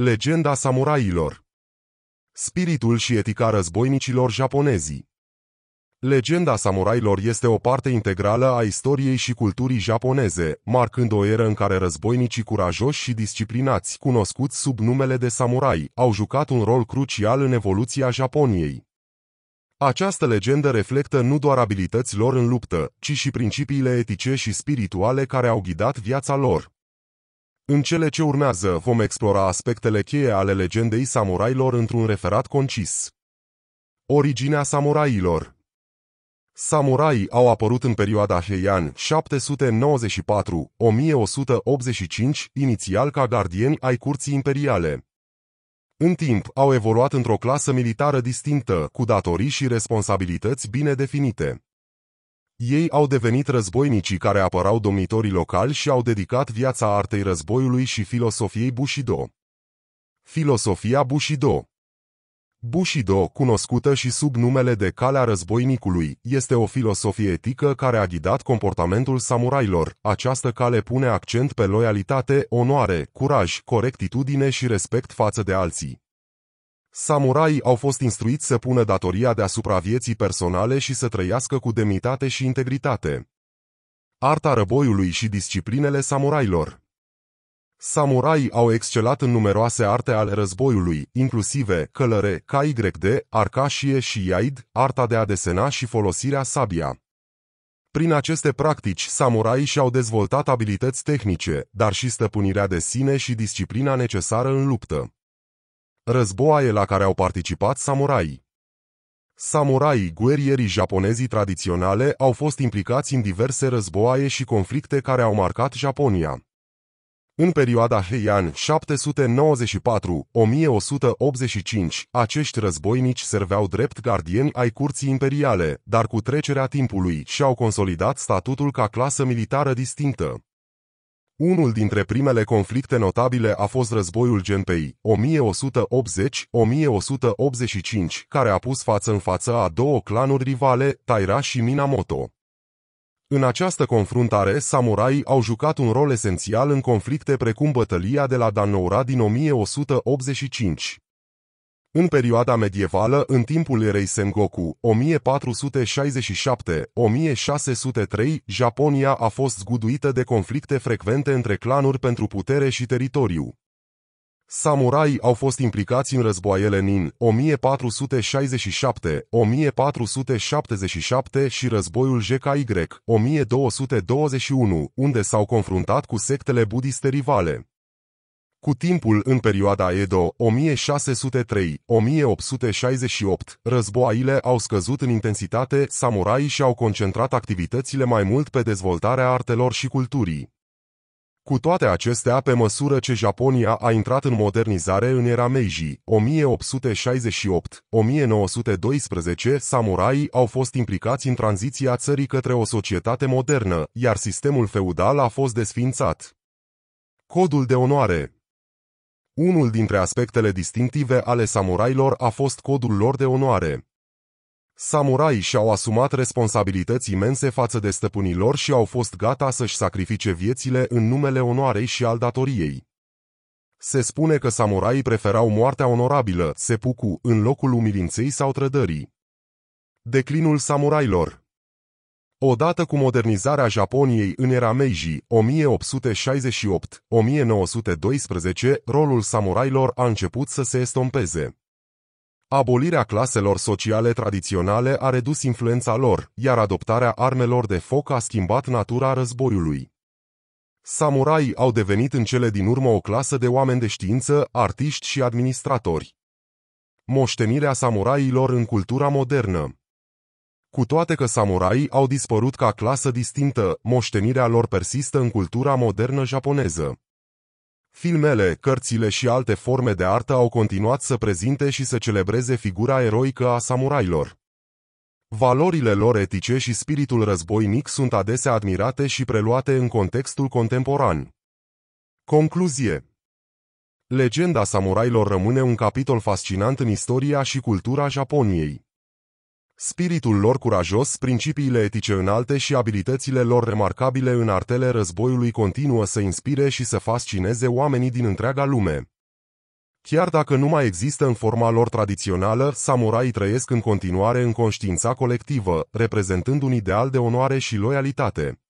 Legenda samurailor Spiritul și etica războinicilor japonezi Legenda samurailor este o parte integrală a istoriei și culturii japoneze, marcând o eră în care războinicii curajoși și disciplinați, cunoscuți sub numele de samurai, au jucat un rol crucial în evoluția Japoniei. Această legendă reflectă nu doar abilități lor în luptă, ci și principiile etice și spirituale care au ghidat viața lor. În cele ce urmează vom explora aspectele cheie ale legendei samurailor într-un referat concis. Originea samurailor Samurai au apărut în perioada Heian 794-1185, inițial ca gardieni ai curții imperiale. În timp, au evoluat într-o clasă militară distinctă, cu datorii și responsabilități bine definite. Ei au devenit războinicii care apărau domnitorii locali și au dedicat viața artei războiului și filosofiei Bushido. Filosofia Bushido Bushido, cunoscută și sub numele de Calea Războinicului, este o filosofie etică care a ghidat comportamentul samurailor. Această cale pune accent pe loialitate, onoare, curaj, corectitudine și respect față de alții. Samurai au fost instruiți să pună datoria deasupra vieții personale și să trăiască cu demnitate și integritate. Arta răboiului și disciplinele samurailor Samurai au excelat în numeroase arte ale războiului, inclusive călăre, KYD, arcașie și iaid, arta de a desena și folosirea sabia. Prin aceste practici, samurai și-au dezvoltat abilități tehnice, dar și stăpânirea de sine și disciplina necesară în luptă. Războaie la care au participat samurai. Samurai, guerrierii japonezii tradiționale, au fost implicați în diverse războaie și conflicte care au marcat Japonia. În perioada Heian 794-1185, acești războinici serveau drept gardieni ai curții imperiale, dar cu trecerea timpului și-au consolidat statutul ca clasă militară distinctă. Unul dintre primele conflicte notabile a fost războiul Genpei, 1180-1185, care a pus față în față a două clanuri rivale, Taira și Minamoto. În această confruntare, samurai au jucat un rol esențial în conflicte precum bătălia de la Danoura din 1185. În perioada medievală, în timpul erei Sengoku, 1467-1603, Japonia a fost zguduită de conflicte frecvente între clanuri pentru putere și teritoriu. Samurai au fost implicați în războaiele Nin 1467-1477 și războiul JKY 1221, unde s-au confruntat cu sectele budiste rivale. Cu timpul în perioada Edo 1603-1868, războaile au scăzut în intensitate, samurai și-au concentrat activitățile mai mult pe dezvoltarea artelor și culturii. Cu toate acestea, pe măsură ce Japonia a intrat în modernizare în era Meiji, 1868-1912, samurai au fost implicați în tranziția țării către o societate modernă, iar sistemul feudal a fost desfințat. Codul de onoare unul dintre aspectele distinctive ale samurailor a fost codul lor de onoare. Samurai și-au asumat responsabilități imense față de stăpânii lor și au fost gata să-și sacrifice viețile în numele onoarei și al datoriei. Se spune că samuraii preferau moartea onorabilă, sepuku, în locul umilinței sau trădării. Declinul samurailor Odată cu modernizarea Japoniei în era Meiji, 1868-1912, rolul samurailor a început să se estompeze. Abolirea claselor sociale tradiționale a redus influența lor, iar adoptarea armelor de foc a schimbat natura războiului. Samurai au devenit în cele din urmă o clasă de oameni de știință, artiști și administratori. Moștenirea samurailor în cultura modernă cu toate că samurai au dispărut ca clasă distinctă, moștenirea lor persistă în cultura modernă japoneză. Filmele, cărțile și alte forme de artă au continuat să prezinte și să celebreze figura eroică a samurailor. Valorile lor etice și spiritul războinic sunt adesea admirate și preluate în contextul contemporan. Concluzie Legenda samurailor rămâne un capitol fascinant în istoria și cultura Japoniei spiritul lor curajos, principiile etice înalte și abilitățile lor remarcabile în artele războiului continuă să inspire și să fascineze oamenii din întreaga lume. Chiar dacă nu mai există în forma lor tradițională, samuraii trăiesc în continuare în conștiința colectivă, reprezentând un ideal de onoare și loialitate.